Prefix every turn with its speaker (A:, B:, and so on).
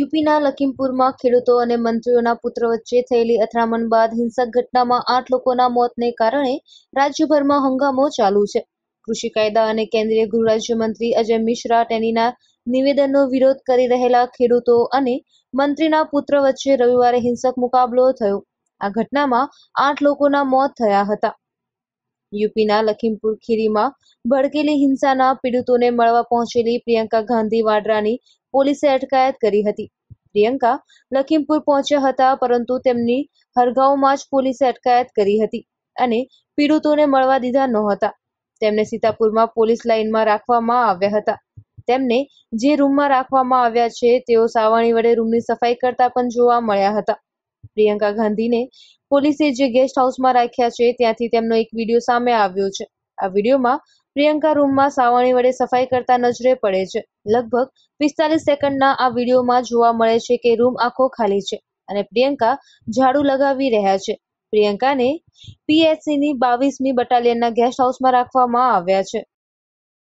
A: યુપીના લખીમપુરમાં ખેડૂતો અને મંત્રીઓના પુત્ર વચ્ચે થયેલી અથડામણ બાદ હિંસક ઘટનામાં આઠ લોકોના મોતને કારણે રાજ્યભરમાં હંગામો ચાલુ છે કૃષિ કાયદા અને કેન્દ્રીય ગૃહ રાજ્યમંત્રી અજય મિશ્રા ટેનીના નિવેદનનો વિરોધ કરી રહેલા ખેડૂતો અને મંત્રીના પુત્ર વચ્ચે રવિવારે હિંસક મુકાબલો થયો આ ઘટનામાં આઠ લોકોના મોત થયા હતા યુપીના લખીમપુર ખીરીમાં ભડકેલી હિંસાના પીડિતોને મળવા પહોંચેલી પ્રિયંકા ગાંધી વાડ્રાની પોલીસે અટકાયત કરી હતી પ્રિયંકા લખીમપુર પહોંચ્યા હતા પરંતુ તેમની હરગાંવમાં જ પોલીસે અટકાયત કરી હતી અને પીડિતોને મળવા દીધા નહોતા તેમને સીતાપુરમાં પોલીસ લાઇનમાં રાખવામાં આવ્યા હતા તેમને જે રૂમમાં રાખવામાં આવ્યા છે તેઓ સાવાણી વડે રૂમની સફાઈ કરતા પણ જોવા મળ્યા હતા પ્રિયંકા ગાંધીને પોલીસે જે ગેસ્ટ હાઉસમાં રાખ્યા છે ત્યાંથી તેમનો એક વિડીયો સામે આવ્યો છે આ વિડીયોમાં પ્રિયંકા રૂમમાં સાવરણી વડે સફાઈ કરતા નજરે પડે છે લગભગ પિસ્તાલીસ સેકન્ડના આ વિડીયોમાં જોવા મળે છે કે રૂમ આખો ખાલી છે અને પ્રિયંકા ઝાડુ લગાવી રહ્યા છે પ્રિયંકાને પીએચસીની બાવીસમી બટાલિયનના ગેસ્ટ હાઉસમાં રાખવામાં આવ્યા છે